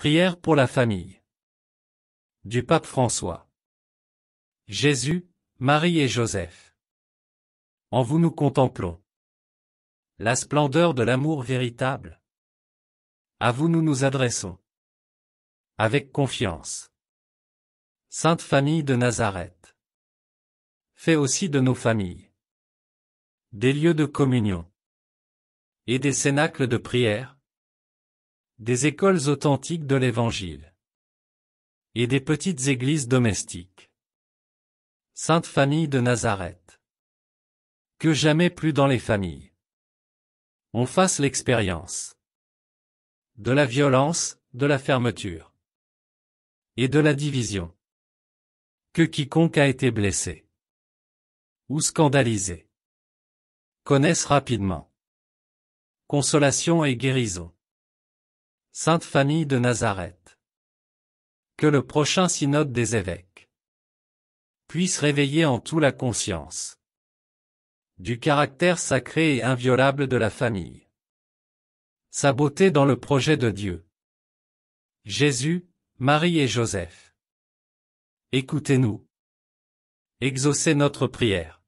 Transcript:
Prière pour la famille. Du pape François. Jésus, Marie et Joseph. En vous nous contemplons. La splendeur de l'amour véritable. À vous nous nous adressons. Avec confiance. Sainte Famille de Nazareth. Fais aussi de nos familles des lieux de communion et des cénacles de prière, des écoles authentiques de l'Évangile et des petites églises domestiques. Sainte Famille de Nazareth. Que jamais plus dans les familles. On fasse l'expérience de la violence, de la fermeture et de la division. Que quiconque a été blessé ou scandalisé connaisse rapidement consolation et guérison. Sainte Famille de Nazareth. Que le prochain synode des évêques puisse réveiller en tout la conscience du caractère sacré et inviolable de la famille. Sa beauté dans le projet de Dieu. Jésus, Marie et Joseph. Écoutez-nous. Exaucez notre prière.